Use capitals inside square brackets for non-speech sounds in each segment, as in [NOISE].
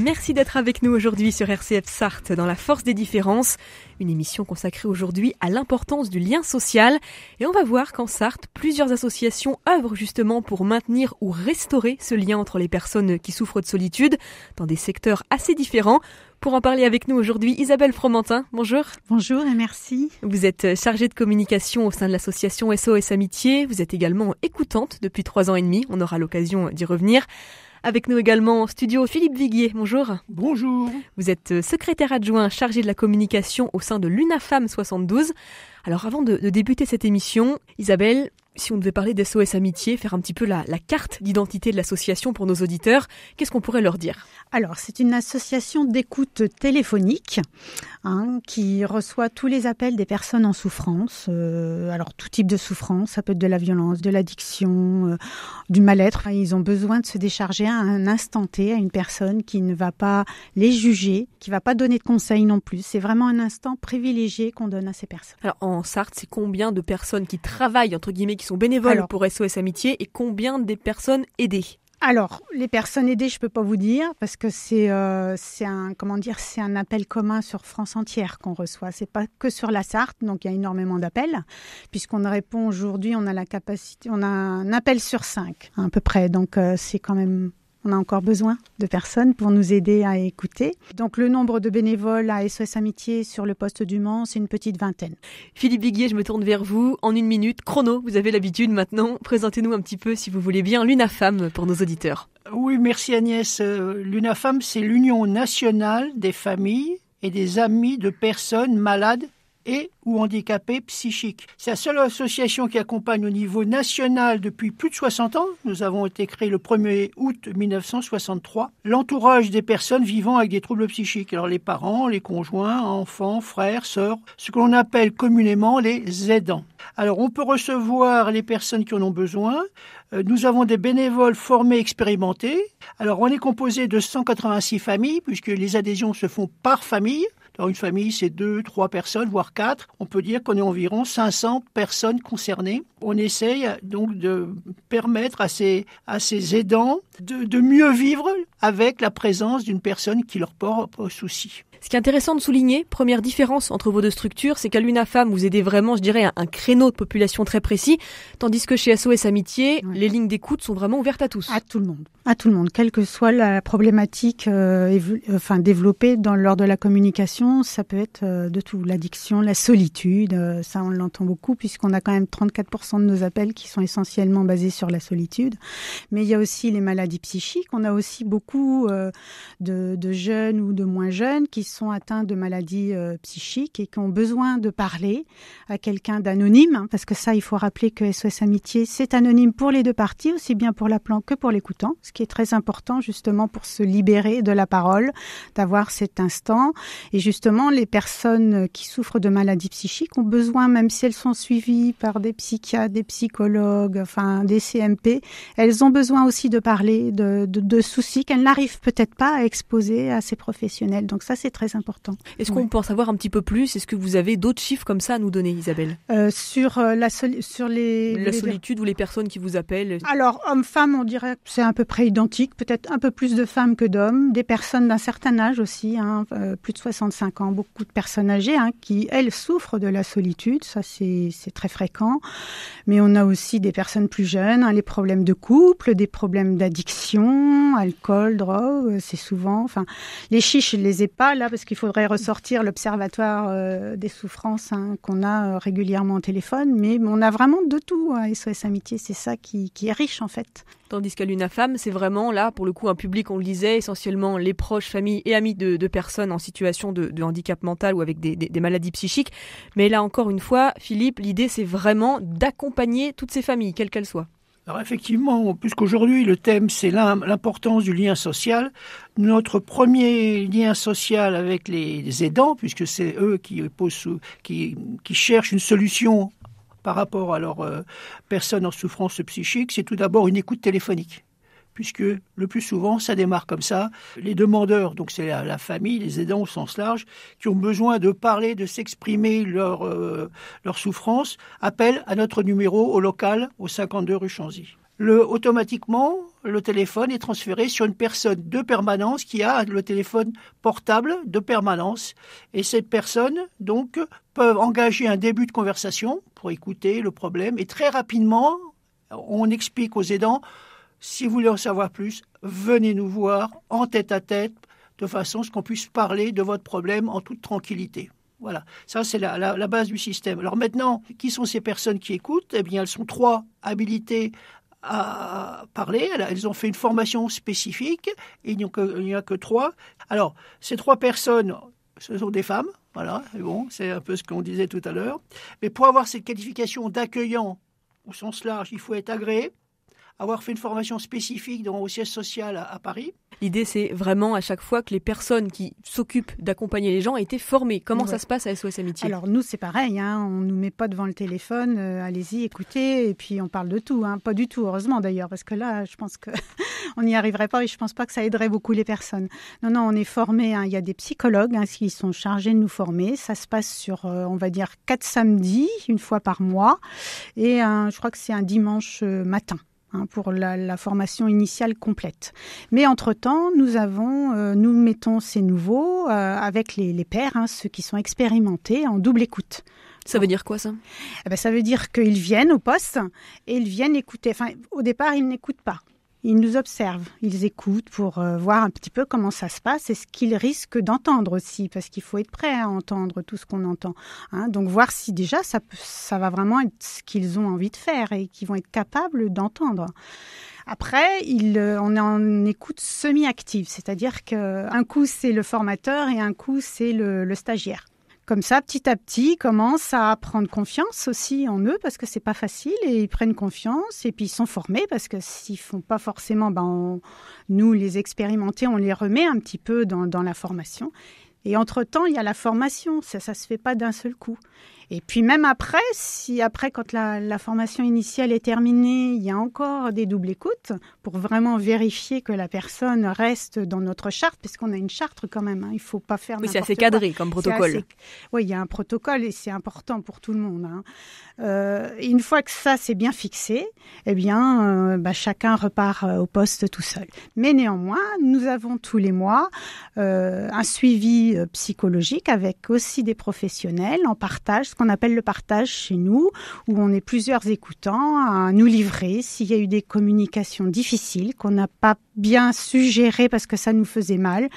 Merci d'être avec nous aujourd'hui sur RCF SART, dans La Force des Différences, une émission consacrée aujourd'hui à l'importance du lien social. Et on va voir qu'en Sarthe, plusieurs associations œuvrent justement pour maintenir ou restaurer ce lien entre les personnes qui souffrent de solitude dans des secteurs assez différents. Pour en parler avec nous aujourd'hui, Isabelle Fromentin, bonjour. Bonjour et merci. Vous êtes chargée de communication au sein de l'association SOS Amitié. Vous êtes également écoutante depuis trois ans et demi. On aura l'occasion d'y revenir. Avec nous également en studio Philippe Viguier. Bonjour. Bonjour. Vous êtes euh, secrétaire adjoint chargé de la communication au sein de l'UNAFAM 72. Alors avant de, de débuter cette émission, Isabelle, si on devait parler d'SOS Amitié, faire un petit peu la, carte d'identité de l'association pour nos auditeurs, qu'est-ce qu'on pourrait leur dire Alors, c'est une association d'écoute téléphonique hein, qui reçoit tous les appels des personnes en souffrance. Euh, alors, tout type de souffrance, ça peut être de la violence, de l'addiction, euh, du mal-être. Ils ont besoin de se décharger à un instant T, à une personne qui ne va pas les juger, qui ne va pas donner de conseils non plus. C'est vraiment un instant privilégié qu'on donne à ces personnes. Alors, en Sarthe, c'est combien de personnes qui travaillent, entre guillemets, qui sont bénévoles pour SOS Amitié et combien des personnes aidées alors, les personnes aidées, je ne peux pas vous dire parce que euh, c'est un comment dire, c'est un appel commun sur France entière qu'on reçoit. C'est pas que sur la Sarthe, donc il y a énormément d'appels puisqu'on répond aujourd'hui, on a la capacité, on a un appel sur cinq à peu près, donc euh, c'est quand même on a encore besoin de personnes pour nous aider à écouter. Donc le nombre de bénévoles à SOS Amitié sur le poste du Mans, c'est une petite vingtaine. Philippe Biguier, je me tourne vers vous. En une minute, chrono, vous avez l'habitude maintenant. Présentez-nous un petit peu, si vous voulez bien, l'UNAFAM pour nos auditeurs. Oui, merci Agnès. Euh, L'UNAFAM, c'est l'Union nationale des familles et des amis de personnes malades et ou handicapés psychiques. C'est la seule association qui accompagne au niveau national depuis plus de 60 ans. Nous avons été créés le 1er août 1963. L'entourage des personnes vivant avec des troubles psychiques, alors les parents, les conjoints, enfants, frères, sœurs, ce que l'on appelle communément les aidants. Alors on peut recevoir les personnes qui en ont besoin. Euh, nous avons des bénévoles formés, expérimentés. Alors on est composé de 186 familles, puisque les adhésions se font par famille. Dans une famille, c'est deux, trois personnes, voire quatre. On peut dire qu'on est environ 500 personnes concernées. On essaye euh, donc de permettre à ces, à aidants de, de mieux vivre avec la présence d'une personne qui leur porte euh, souci. Ce qui est intéressant de souligner, première différence entre vos deux structures, c'est qu'à l'UNAFAM, vous aidez vraiment, je dirais, un, un, créneau de population très précis, tandis que chez SOS Amitié, les lignes d'écoute sont vraiment ouvertes à tous. À tout le monde. À tout le monde, quelle que soit la problématique euh, enfin, développée dans, lors de la communication, ça peut être euh, de tout. L'addiction, la solitude, euh, ça on l'entend beaucoup puisqu'on a quand même 34% de nos appels qui sont essentiellement basés sur la solitude. Mais il y a aussi les maladies psychiques. On a aussi beaucoup de, de jeunes ou de moins jeunes qui sont atteints de maladies euh, psychiques et qui ont besoin de parler à quelqu'un d'anonyme, hein, parce que ça, il faut rappeler que SOS Amitié, c'est anonyme pour les deux parties, aussi bien pour l'appelant que pour l'écoutant, ce qui est très important justement pour se libérer de la parole, d'avoir cet instant. Et justement, les personnes qui souffrent de maladies psychiques ont besoin, même si elles sont suivies par des psychiatres, des psychologues, enfin des CMP, elles ont besoin aussi de parler de, de, de soucis qu'elles n'arrivent peut-être pas à exposer à ces professionnels. Donc ça, c'est important. Est-ce qu'on peut en savoir un petit peu plus Est-ce que vous avez d'autres chiffres comme ça à nous donner, Isabelle euh, Sur euh, la sur les la solitude ou les personnes qui vous appellent. Alors hommes-femmes, on dirait que c'est à peu près identique, peut-être un peu plus de femmes que d'hommes, des personnes d'un certain âge aussi, hein, euh, plus de 65 ans, beaucoup de personnes âgées hein, qui elles souffrent de la solitude, ça c'est très fréquent. Mais on a aussi des personnes plus jeunes, hein, les problèmes de couple, des problèmes d'addiction, alcool, drogue, c'est souvent. Enfin, les chiches, je les ai pas là parce qu'il faudrait ressortir l'observatoire euh, des souffrances hein, qu'on a euh, régulièrement au téléphone, mais on a vraiment de tout à hein, SOS Amitié, c'est ça qui, est riche en fait. Tandis qu'à l'UNAFAM, c'est vraiment là, pour le coup, un public, on le disait, essentiellement les proches, familles et amis de, personnes en situation de, handicap mental ou avec des maladies psychiques. Mais là encore une fois, Philippe, l'idée c'est vraiment d'accompagner toutes ces familles, quelles qu'elles soient. Alors effectivement, puisqu'aujourd'hui le thème c'est l'importance du lien social, notre premier lien social avec les aidants, puisque c'est eux qui, posent, qui, cherchent une solution par rapport à leurs euh, personnes en souffrance psychique, c'est tout d'abord une écoute téléphonique puisque le plus souvent, ça démarre comme ça. Les demandeurs, donc c'est la, famille, les aidants au sens large, qui ont besoin de parler, de s'exprimer leur, euh, leur souffrance, appellent à notre numéro au local, au 52 rue Chanzy. automatiquement, le téléphone est transféré sur une personne de permanence qui a le téléphone portable de permanence. Et cette personne, donc, peut engager un début de conversation pour écouter le problème. Et très rapidement, on explique aux aidants si vous voulez en savoir plus, venez nous voir en tête à tête, de façon à ce qu'on puisse parler de votre problème en toute tranquillité. Voilà, ça c'est la, base du système. Alors maintenant, qui sont ces personnes qui écoutent Eh bien, elles sont trois habilitées à parler. Elles ont fait une formation spécifique. Et il n'y a que trois. Alors, ces trois personnes, ce sont des femmes. Voilà, et bon, c'est un peu ce qu'on disait tout à l'heure. Mais pour avoir cette qualification d'accueillant au sens large, il faut être agréé avoir fait une formation spécifique dans, au siège social à, Paris. L'idée, c'est vraiment à chaque fois que les personnes qui s'occupent d'accompagner les gens aient été formées. Comment ça se passe à SOS Amitié Alors nous, c'est pareil, hein. on ne nous met pas devant le téléphone, euh, allez-y, écoutez, et puis on parle de tout. Hein. Pas du tout, heureusement d'ailleurs, parce que là, je pense qu'on [LAUGHS] n'y arriverait pas et je ne pense pas que ça aiderait beaucoup les personnes. Non, non, on est formés, hein. il y a des psychologues qui sont chargés de nous former. Ça se passe sur, euh, on va dire, quatre samedis, une fois par mois, et euh, je crois que c'est un dimanche matin. Hein, pour la, formation initiale complète. Mais entre-temps, nous euh, nous mettons ces nouveaux euh, avec les, pères, pairs, hein, ceux qui sont expérimentés, en double écoute. Ça veut dire quoi ça eh ben, Ça veut dire qu'ils viennent au poste et ils viennent écouter. Enfin, au départ, ils n'écoutent pas. Ils nous observent, ils écoutent pour euh, voir un petit peu comment ça se passe et ce qu'ils risquent d'entendre aussi, parce qu'il faut être prêt à entendre tout ce qu'on entend. Hein. Donc voir si déjà ça, ça va vraiment être ce qu'ils ont envie de faire et qu'ils vont être capables d'entendre. Après, ils euh, on est en écoute semi-active, c'est-à-dire qu'un coup c'est le formateur et un coup c'est le stagiaire comme ça, petit à petit, ils commencent à prendre confiance aussi en eux parce que c'est pas facile et ils prennent confiance et puis ils sont formés parce que s'ils font pas forcément, ben nous les expérimentés, on les remet un petit peu dans, dans la formation. Et entre-temps, il y a la formation, ça ne se fait pas d'un seul coup. Et puis même après, si après, quand la, formation initiale est terminée, il y a encore des doubles écoutes pour vraiment vérifier que la personne reste dans notre charte, puisqu'on a une charte quand même. Hein. Il ne faut pas faire. Oui, c'est assez cadré comme protocole. Oui, il y a un protocole et c'est important pour tout le monde. Hein. Euh, une fois que ça c'est bien fixé, eh bien, euh, bah, chacun repart euh, au poste tout seul. Mais néanmoins, nous avons tous les mois un suivi psychologique avec aussi des professionnels en partage qu'on appelle le partage chez nous, où on est plusieurs écoutants à nous livrer s'il y a eu des communications difficiles qu'on n'a pas bien suggéré parce que ça nous faisait mal.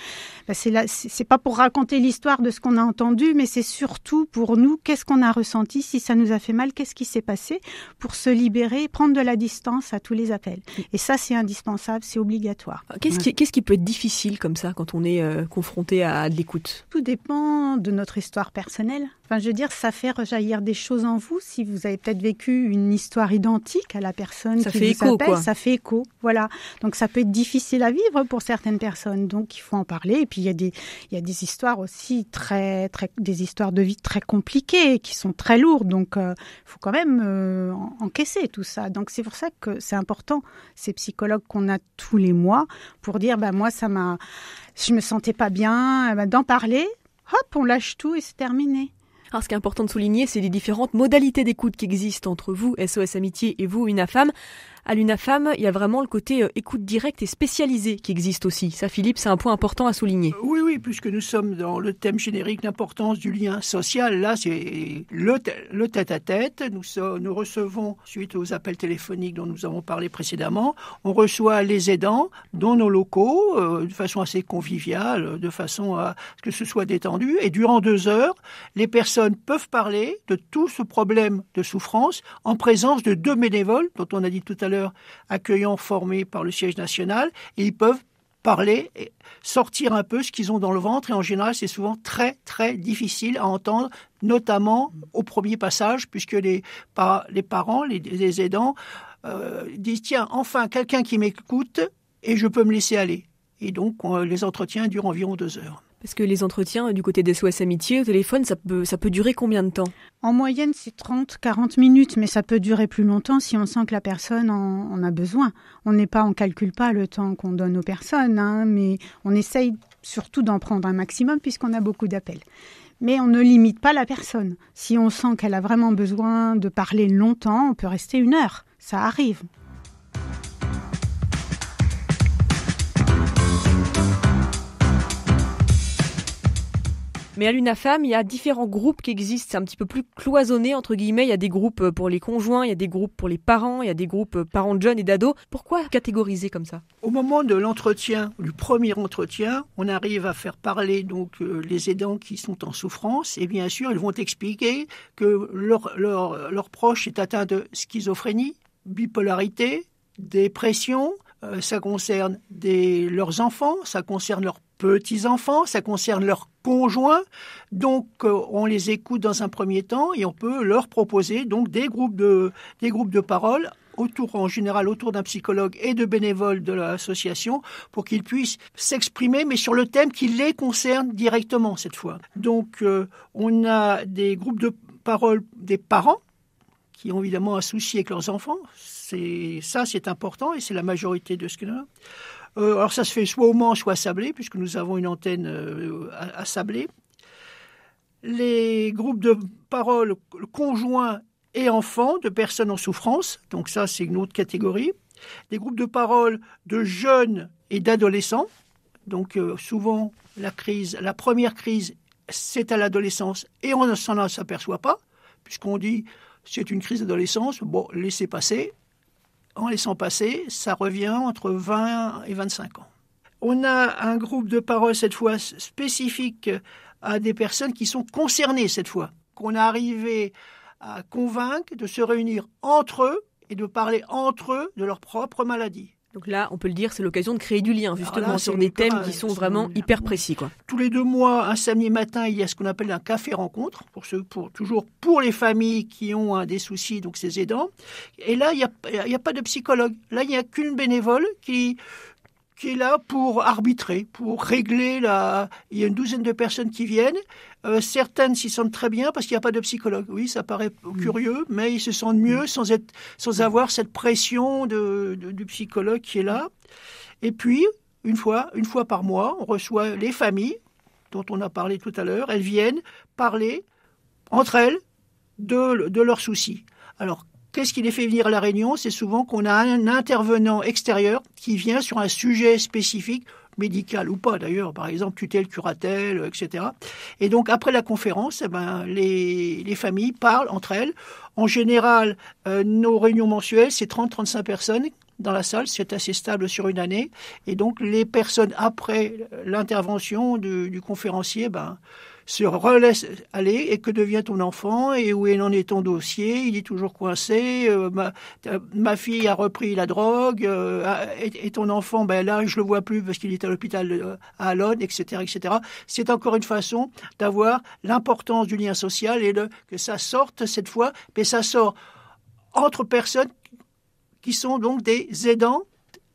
Bah, c'est c'est pas pour raconter l'histoire de ce qu'on a entendu, mais c'est surtout pour nous qu'est-ce qu'on a ressenti, si ça nous a fait mal, qu'est-ce qui s'est passé, pour se libérer, prendre de la distance à tous les appels. Et ça, c'est indispensable, c'est obligatoire. Qu'est-ce qui, qu'est-ce qui peut être difficile comme ça quand on est euh, confronté à de l'écoute Tout dépend de notre histoire personnelle. Enfin, je veux dire, ça fait rejaillir des choses en vous. Si vous avez peut-être vécu une histoire identique à la personne ça qui fait vous écho, appelle, ça fait écho. Voilà. Donc, ça peut être difficile difficile à vivre pour certaines personnes. Donc il faut en parler. Et puis il y a des, il des histoires aussi très, très, des histoires de vie très compliquées qui sont très lourdes. Donc il euh, faut quand même euh, encaisser tout ça. Donc c'est pour ça que c'est important ces psychologues qu'on a tous les mois pour dire bah moi ça m'a, je me sentais pas bien, euh, bah, d'en parler. Hop, on lâche tout et c'est terminé. Alors, ah, ce qui est important de souligner, c'est les différentes modalités d'écoute qui existent entre vous, SOS Amitié, et vous, Une femme à l'UNAFAM, il y a vraiment le côté euh, écoute directe et spécialisée qui existe aussi. Ça, Philippe, c'est un point important à souligner. Euh, oui, oui, puisque nous sommes dans le thème générique, l'importance du lien social. Là, c'est le, le tête-à-tête. Nous, nous recevons, suite aux appels téléphoniques dont nous avons parlé précédemment, on reçoit les aidants dans nos locaux, euh, de façon assez conviviale, de façon à ce que ce soit détendu. Et durant deux heures, les personnes peuvent parler de tout ce problème de souffrance en présence de deux bénévoles dont on a dit tout à l'heure accueillants formés par le siège national, et ils peuvent parler, sortir un peu ce qu'ils ont dans le ventre. Et en général, c'est souvent très, très difficile à entendre, notamment au premier passage, puisque les, les parents, les, aidants, euh, disent, tiens, enfin, quelqu'un qui m'écoute et je peux me laisser aller. Et donc, les entretiens durent environ deux heures. Parce que les entretiens euh, du côté des SOS Amitié au téléphone, ça peut, durer combien de temps En moyenne, c'est 30-40 minutes, mais ça peut durer plus longtemps si on sent que la personne en, a besoin. On n'est pas, on calcule pas le temps qu'on donne aux personnes, hein, mais on essaye surtout d'en prendre un maximum puisqu'on a beaucoup d'appels. Mais on ne limite pas la personne. Si on sent qu'elle a vraiment besoin de parler longtemps, on peut rester une heure. Ça arrive. Mais à l'UNAFAM, il y a différents groupes qui existent. C'est un petit peu plus cloisonné, entre guillemets. Il y a des groupes euh, pour les conjoints, il y a des groupes pour les parents, il y a des groupes euh, parents de jeunes et d'ados. Pourquoi catégoriser comme ça Au moment de l'entretien, du premier entretien, on arrive à faire parler donc euh, les aidants qui sont en souffrance. Et bien sûr, ils vont expliquer que leur, leur, proche est atteint de schizophrénie, bipolarité, dépression, ça concerne des, leurs enfants, ça concerne leurs petits-enfants, ça concerne leurs conjoints. Donc, euh, on les écoute dans un premier temps et on peut leur proposer donc des groupes de, des groupes de parole autour, en général, autour d'un psychologue et de bénévoles de l'association pour qu'ils puissent s'exprimer, mais sur le thème qui les concerne directement cette fois. Donc, euh, on a des groupes de parole des parents qui ont évidemment un souci avec leurs enfants. C'est, ça, c'est important et c'est la majorité de ce que nous euh, alors ça se fait soit au Mans, soit à Sablé, puisque nous avons une antenne euh, à, Sablé. Les groupes de parole conjoints et enfants de personnes en souffrance, donc ça c'est une autre catégorie. Des groupes de parole de jeunes et d'adolescents, donc euh, souvent la crise, la première crise, c'est à l'adolescence et on ne s'en aperçoit pas, puisqu'on dit c'est une crise d'adolescence, bon, laissez passer, en laissant passer, ça revient entre 20 et 25 ans. On a un groupe de parole cette fois spécifique à des personnes qui sont concernées cette fois, qu'on a arrivé à convaincre de se réunir entre eux et de parler entre eux de leur propre maladie. Donc là, on peut le dire, c'est l'occasion de créer du lien, justement, sur des thèmes qui sont vraiment hyper précis. Quoi. Tous les deux mois, un samedi matin, il y a ce qu'on appelle un café rencontre, pour pour, toujours pour les familles qui ont des soucis, donc ces aidants. Et là, il n'y a, a, pas de psychologue. Là, il n'y a qu'une bénévole qui qui est là pour arbitrer, pour régler la. Il y a une douzaine de personnes qui viennent. Euh, certaines s'y sentent très bien parce qu'il n'y a pas de psychologue. Oui, ça paraît mm. curieux, mais ils se sentent mieux mm. sans, être, sans mm. avoir cette pression de, du psychologue qui est là. Et puis, une fois, une fois par mois, on reçoit les familles dont on a parlé tout à l'heure. Elles viennent parler entre elles de, de leurs soucis. Alors, Qu'est-ce qui les fait venir à la réunion C'est souvent qu'on a un intervenant extérieur qui vient sur un sujet spécifique médical ou pas d'ailleurs, par exemple tutelle, curatelle, etc. Et donc après la conférence, eh ben, les, familles parlent entre elles. En général, euh, nos réunions mensuelles, c'est 30-35 personnes dans la salle, c'est assez stable sur une année. Et donc les personnes après l'intervention du, du conférencier, eh ben, se relaisse aller et que devient ton enfant et où en est ton dossier Il est toujours coincé. Euh, euh, ma, fille a repris la drogue euh, et, ton enfant, ben là, je le vois plus parce qu'il est à l'hôpital à Alonne, etc., etc. C'est encore une façon d'avoir l'importance du lien social et que ça sorte cette fois, mais ça sort entre personnes qui sont donc des aidants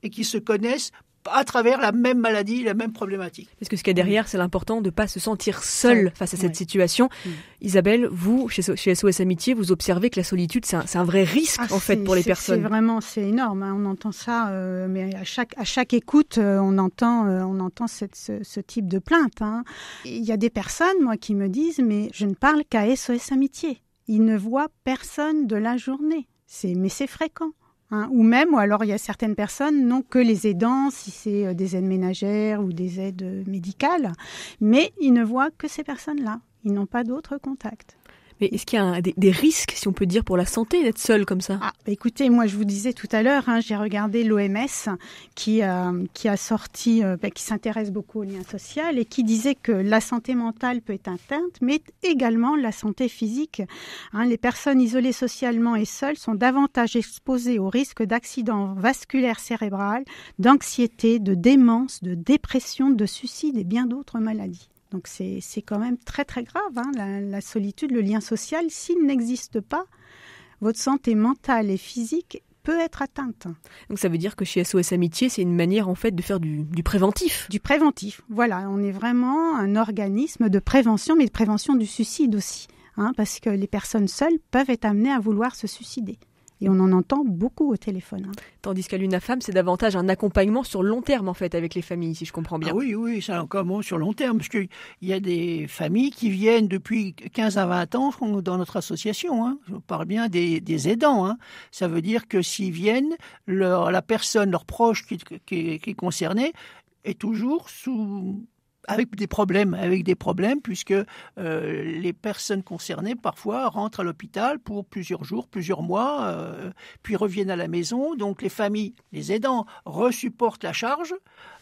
et qui se connaissent à travers la même maladie, la même problématique. Parce que ce qu'il y a derrière, c'est l'important de ne pas se sentir seul face à cette situation. Mm. Isabelle, vous, chez, SOS Amitié, vous observez que la solitude, c'est un, vrai risque ah, en fait pour les personnes. C'est vraiment, c'est énorme. Hein. On entend ça, euh, mais à chaque, à chaque écoute, euh, on entend, euh, on entend ce, type de plainte. Hein. Il y a des personnes, moi, qui me disent, mais je ne parle qu'à SOS Amitié. Ils ne voient personne de la journée. C'est mais c'est fréquent. Hein, ou même, ou alors il y a certaines personnes n'ont que les aidants, si c'est euh, des aides ménagères ou des aides euh, médicales, mais ils ne voient que ces personnes-là. Ils n'ont pas d'autres contacts. Mais est-ce qu'il y a des, risques, si on peut dire, pour la santé d'être seul comme ça ah, bah Écoutez, moi je vous disais tout à l'heure, hein, j'ai regardé l'OMS euh, qui, a sorti, euh, bah, qui s'intéresse beaucoup au lien social et qui disait que la santé mentale peut être atteinte, mais également la santé physique. Hein, les personnes isolées socialement et seules sont davantage exposées au risque d'accidents vasculaires cérébrales, d'anxiété, de démence, de dépression, de suicide et bien d'autres maladies. Donc c'est quand même très très grave. Hein, la, solitude, le lien social, s'il n'existe pas, votre santé mentale et physique peut être atteinte. Donc ça veut dire que chez SOS Amitié, c'est une manière en fait de faire du, préventif. Du préventif, voilà. On est vraiment un organisme de prévention, mais de prévention du suicide aussi. Hein, parce que les personnes seules peuvent être amenées à vouloir se suicider. Et on en entend beaucoup au téléphone. Hein. Tandis qu'à l'UNAFAM, c'est davantage un accompagnement sur long terme, en fait, avec les familles, si je comprends bien. Ah oui, oui, c'est un comment sur long terme, parce qu'il y a des familles qui viennent depuis 15 à 20 ans dans notre association. Hein. Je parle bien des, aidants. Hein. Ça veut dire que s'ils viennent, la personne, leur proche qui est concernée, est toujours sous avec des problèmes, avec des problèmes, puisque euh, les personnes concernées parfois rentrent à l'hôpital pour plusieurs jours, plusieurs mois, euh, puis reviennent à la maison. Donc les familles, les aidants, resupportent la charge.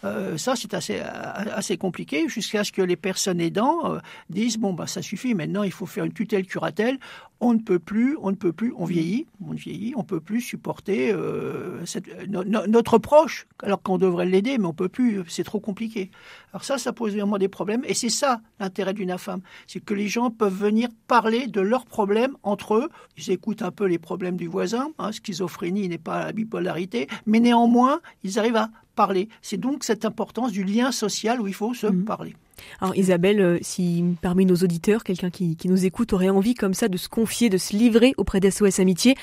Euh, ça, c'est assez, assez compliqué jusqu'à ce que les personnes aidants disent bon bah ça suffit, maintenant il faut faire une tutelle curatelle on ne peut plus, on ne peut plus, on mm. vieillit, on vieillit, on peut plus supporter euh, euh, notre proche, alors qu'on devrait l'aider, mais on peut plus, euh, c'est trop compliqué. Alors ça, ça pose vraiment des problèmes, et c'est ça l'intérêt d'une femme, c'est que les gens peuvent venir parler de leurs problèmes entre eux, ils écoutent un peu les problèmes du voisin, hein, schizophrénie n'est pas la bipolarité, mais néanmoins, ils arrivent à parler. C'est donc cette importance du lien social où il faut se mm. parler. Alors Isabelle, euh, si parmi nos auditeurs, quelqu'un qui, nous écoute aurait envie comme ça de se confier, de se livrer auprès d'SOS Amitié,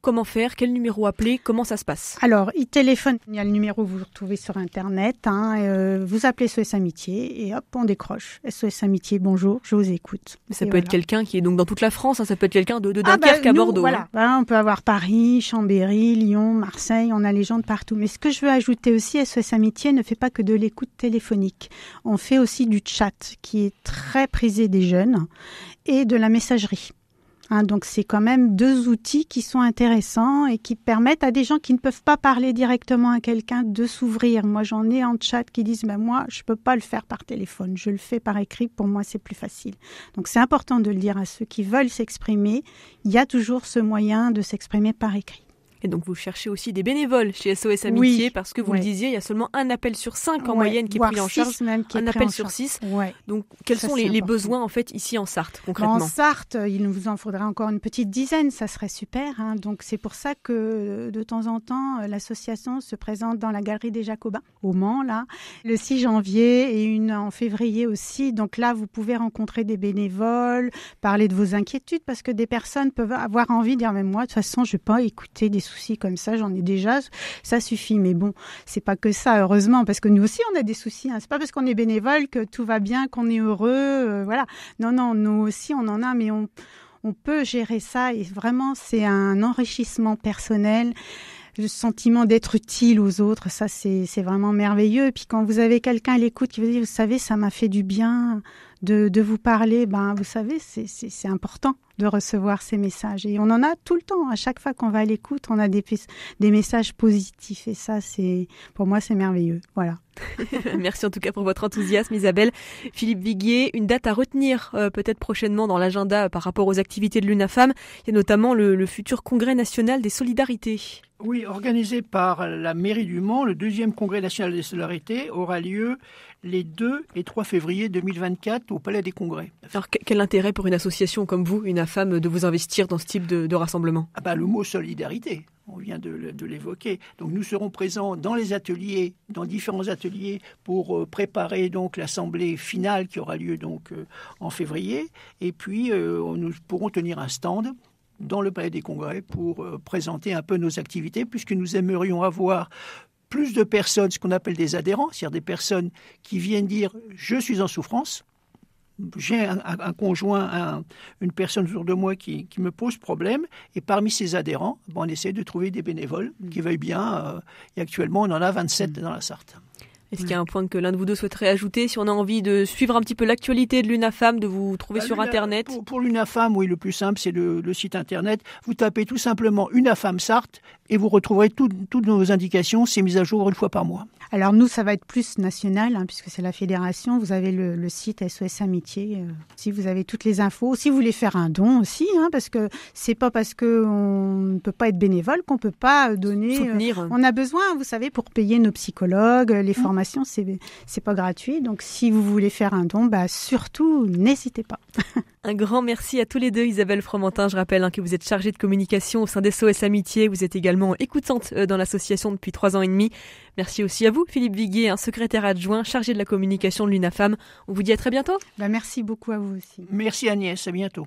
comment faire Quel numéro appeler Comment ça se passe Alors, il téléphone, il y a le numéro que vous retrouvez sur Internet, hein, euh, vous appelez SOS Amitié et hop, on décroche. SOS Amitié, bonjour, je vous écoute. Ça peut être quelqu'un qui est donc dans toute la France, hein, ça peut être quelqu'un de, ah Dunkerque bah, à Bordeaux. voilà. Hein. Bah, on peut avoir Paris, Chambéry, Lyon, Marseille, on a les gens de partout. Mais ce que je veux ajouter aussi, SOS Amitié ne fait pas que de l'écoute téléphonique, on fait aussi du chat qui est très prisé des jeunes et de la messagerie. Hein, donc c'est quand même deux outils qui sont intéressants et qui permettent à des gens qui ne peuvent pas parler directement à quelqu'un de s'ouvrir. Moi j'en ai en chat qui disent mais ben, moi je ne peux pas le faire par téléphone, je le fais par écrit, pour moi c'est plus facile. Donc c'est important de le dire à ceux qui veulent s'exprimer, il y a toujours ce moyen de s'exprimer par écrit. Et donc vous cherchez aussi des bénévoles chez SOS Amitié parce que vous le disiez, il y a seulement un appel sur cinq en moyenne qui est pris en charge, un appel sur six. Donc quels sont les, besoins en fait ici en Sarthe concrètement En Sarthe, il vous en faudrait encore une petite dizaine, ça serait super. Hein. Donc c'est pour ça que de temps en temps l'association se présente dans la galerie des Jacobins au Mans là, le 6 janvier et une en février aussi. Donc là vous pouvez rencontrer des bénévoles, parler de vos inquiétudes parce que des personnes peuvent avoir envie de dire mais moi de toute façon je vais pas écouter des soucis comme ça, j'en ai déjà, ça suffit. Mais bon, c'est pas que ça, heureusement, parce que nous aussi, on a des soucis. Hein. C'est pas parce qu'on est bénévole que tout va bien, qu'on est heureux, euh, voilà. Non, non, nous aussi, on en a, mais on, on peut gérer ça. Et vraiment, c'est un enrichissement personnel le sentiment d'être utile aux autres, ça c'est vraiment merveilleux. Et puis quand vous avez quelqu'un à l'écoute qui vous dit, vous savez, ça m'a fait du bien de, de, vous parler, ben vous savez, c'est important de recevoir ces messages. Et on en a tout le temps. À chaque fois qu'on va à l'écoute, on a des, des messages positifs. Et ça, c'est pour moi, c'est merveilleux. Voilà. [LAUGHS] Merci en tout cas pour votre enthousiasme, Isabelle. Philippe Viguier, une date à retenir euh, peut-être prochainement dans l'agenda par rapport aux activités de l'UNAFAM. Il y a notamment le, futur congrès national des solidarités. Oui, organisé par la mairie du Mans, le deuxième congrès national des solidarités aura lieu les 2 et 3 février 2024 au Palais des Congrès. Alors quel intérêt pour une association comme vous, une la femme de vous investir dans ce type de, rassemblement ah bah, Le mot solidarité, on vient de, l'évoquer. Donc nous serons présents dans les ateliers, dans différents ateliers, pour euh, préparer donc l'assemblée finale qui aura lieu donc euh, en février. Et puis euh, nous pourrons tenir un stand dans le palais des congrès pour présenter un peu nos activités, puisque nous aimerions avoir plus de personnes, ce qu'on appelle des adhérents, c'est-à-dire des personnes qui viennent dire je suis en souffrance, j'ai un, conjoint, une personne autour de moi qui, me pose problème. Et parmi ses adhérents, ben, on essaie de trouver des bénévoles mmh. qui veuillent bien. Euh, et actuellement, on en a 27 mmh. dans la Sarthe. Est-ce qu'il y a un point que l'un de vous deux souhaiterait ajouter Si on a envie de suivre un petit peu l'actualité de l'UNAFAM, de vous trouver bah, sur Internet Pour, l'UNAFAM, oui, le plus simple, c'est le, site Internet. Vous tapez tout simplement UNAFAM SART et vous retrouverez toutes nos indications. C'est mis à jour une fois par mois. Alors nous, ça va être plus national, hein, puisque c'est la fédération. Vous avez le, site SOS Amitié. Euh, si vous avez toutes les infos, si vous voulez faire un don aussi, hein, parce que c'est pas parce qu'on ne peut pas être bénévole qu'on peut pas donner. Soutenir. Euh, on a besoin, vous savez, pour payer nos psychologues, les mm. formations c'est pas gratuit. Donc si vous voulez faire un don, bah surtout n'hésitez pas. [LAUGHS] un grand merci à tous les deux, Isabelle Fromentin. Je rappelle hein, que vous êtes chargée de communication au sein des SOS Amitié. Vous êtes également écoutante euh, dans l'association depuis trois ans et demi. Merci aussi à vous, Philippe Viguier, un hein, secrétaire adjoint chargé de la communication de l'UNAFAM. On vous dit à très bientôt. Bah, merci beaucoup à vous aussi. Merci Agnès, à bientôt.